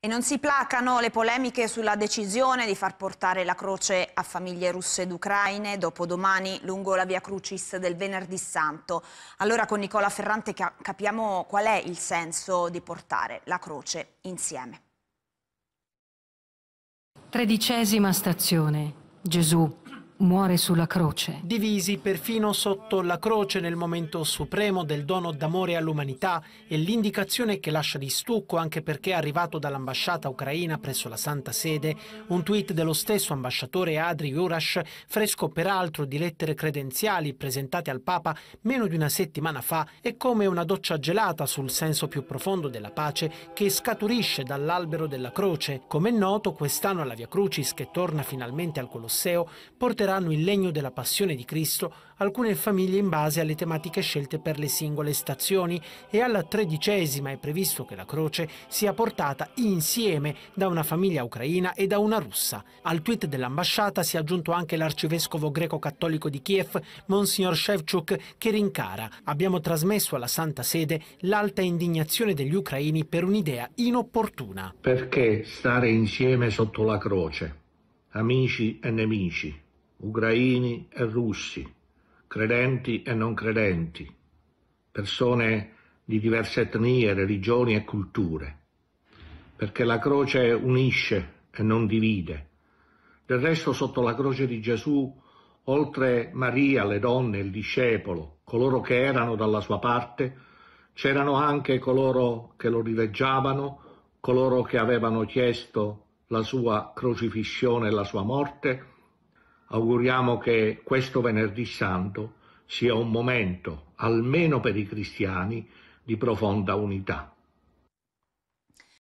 E non si placano le polemiche sulla decisione di far portare la croce a famiglie russe ed ucraine dopo domani lungo la via Crucis del venerdì santo. Allora con Nicola Ferrante capiamo qual è il senso di portare la croce insieme. Tredicesima stazione. Gesù muore sulla croce. Divisi perfino sotto la croce nel momento supremo del dono d'amore all'umanità e l'indicazione che lascia di stucco anche perché è arrivato dall'ambasciata ucraina presso la Santa Sede un tweet dello stesso ambasciatore Adri Urash, fresco peraltro di lettere credenziali presentate al Papa meno di una settimana fa, è come una doccia gelata sul senso più profondo della pace che scaturisce dall'albero della croce. Come è noto, quest'anno alla Via Crucis, che torna finalmente al Colosseo, porterà porteranno il legno della passione di Cristo alcune famiglie in base alle tematiche scelte per le singole stazioni e alla tredicesima è previsto che la croce sia portata insieme da una famiglia ucraina e da una russa. Al tweet dell'ambasciata si è aggiunto anche l'arcivescovo greco-cattolico di Kiev, Monsignor Shevchuk, che rincara «Abbiamo trasmesso alla Santa Sede l'alta indignazione degli ucraini per un'idea inopportuna». Perché stare insieme sotto la croce? amici e nemici ucraini e russi, credenti e non credenti, persone di diverse etnie, religioni e culture, perché la croce unisce e non divide. Del resto sotto la croce di Gesù, oltre Maria, le donne, il discepolo, coloro che erano dalla sua parte, c'erano anche coloro che lo rileggiavano, coloro che avevano chiesto la sua crocifissione e la sua morte, Auguriamo che questo venerdì santo sia un momento, almeno per i cristiani, di profonda unità.